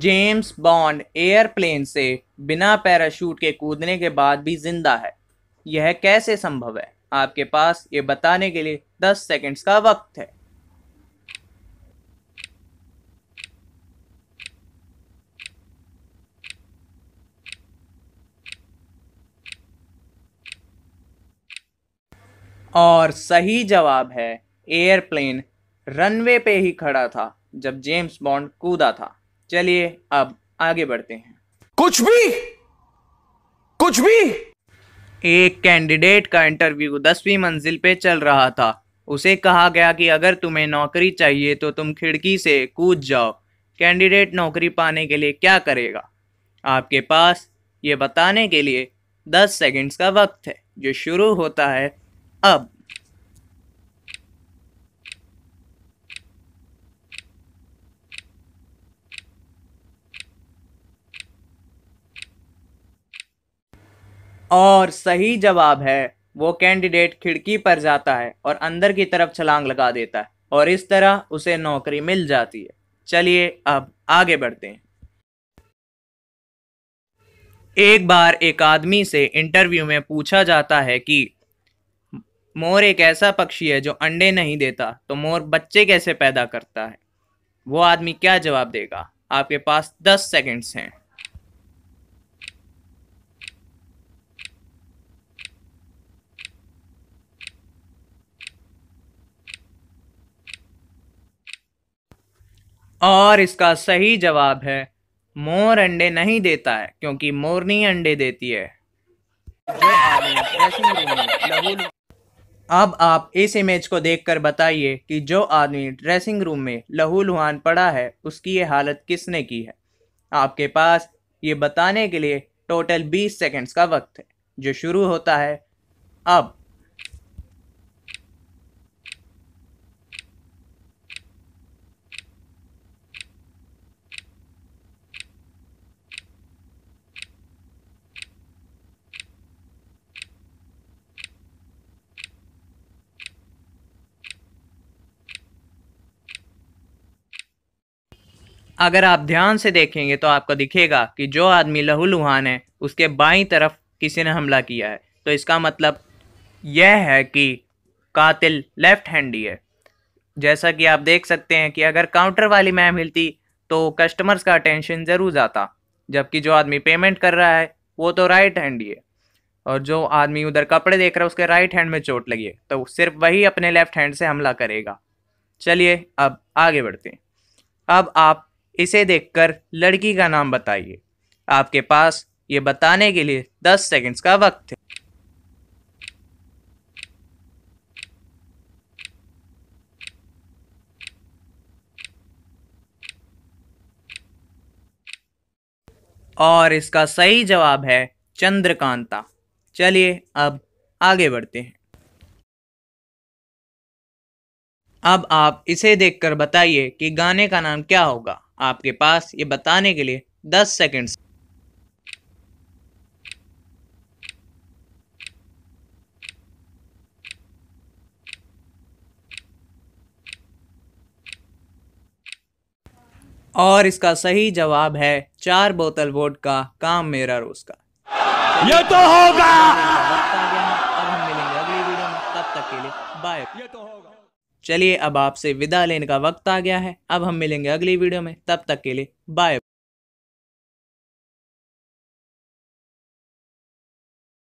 James bond airplane से बिना parachute के कूदने के बाद भी जिंदा है यह कैसे संभव है आपके पास ये बताने के लिए दस सेकंड्स का वक्त है और सही जवाब है एयरप्लेन रनवे पे ही खड़ा था जब जेम्स बॉन्ड कूदा था चलिए अब आगे बढ़ते हैं कुछ भी कुछ भी एक कैंडिडेट का इंटरव्यू दसवीं मंजिल पे चल रहा था उसे कहा गया कि अगर तुम्हें नौकरी चाहिए तो तुम खिड़की से कूद जाओ कैंडिडेट नौकरी पाने के लिए क्या करेगा आपके पास ये बताने के लिए दस सेकंड्स का वक्त है जो शुरू होता है अब और सही जवाब है वो कैंडिडेट खिड़की पर जाता है और अंदर की तरफ छलांग लगा देता है और इस तरह उसे नौकरी मिल जाती है चलिए अब आगे बढ़ते हैं एक बार एक आदमी से इंटरव्यू में पूछा जाता है कि मोर एक ऐसा पक्षी है जो अंडे नहीं देता तो मोर बच्चे कैसे पैदा करता है वो आदमी क्या जवाब देगा आपके पास दस सेकेंड्स हैं और इसका सही जवाब है मोर अंडे नहीं देता है क्योंकि मोरनी अंडे देती है अब आप इस इमेज को देखकर बताइए कि जो आदमी ड्रेसिंग रूम में लहू लुहान पड़ा है उसकी ये हालत किसने की है आपके पास ये बताने के लिए टोटल 20 सेकंड्स का वक्त है जो शुरू होता है अब अगर आप ध्यान से देखेंगे तो आपको दिखेगा कि जो आदमी लहूलुहान है उसके बाई तरफ किसी ने हमला किया है तो इसका मतलब यह है कि कातिल लेफ्ट हैंडी है जैसा कि आप देख सकते हैं कि अगर काउंटर वाली मैम हिलती तो कस्टमर्स का अटेंशन ज़रूर जाता जबकि जो आदमी पेमेंट कर रहा है वो तो राइट हैंडी है और जो आदमी उधर कपड़े देख रहा है उसके राइट हैंड में चोट लगी है तो सिर्फ वही अपने लेफ्ट हैंड से हमला करेगा चलिए अब आगे बढ़ते हैं अब आप इसे देखकर लड़की का नाम बताइए आपके पास ये बताने के लिए दस सेकंड्स का वक्त है और इसका सही जवाब है चंद्रकांता चलिए अब आगे बढ़ते हैं अब आप इसे देखकर बताइए कि गाने का नाम क्या होगा आपके पास ये बताने के लिए दस सेकेंड्स और इसका सही जवाब है चार बोतल वोट का काम मेरा रोज का ये तो होगा अब हम मिलेंगे अगली वीडियो में तब तक के लिए बाय ये तो होगा चलिए अब आपसे विदा लेने का वक्त आ गया है अब हम मिलेंगे अगली वीडियो में तब तक के लिए बाय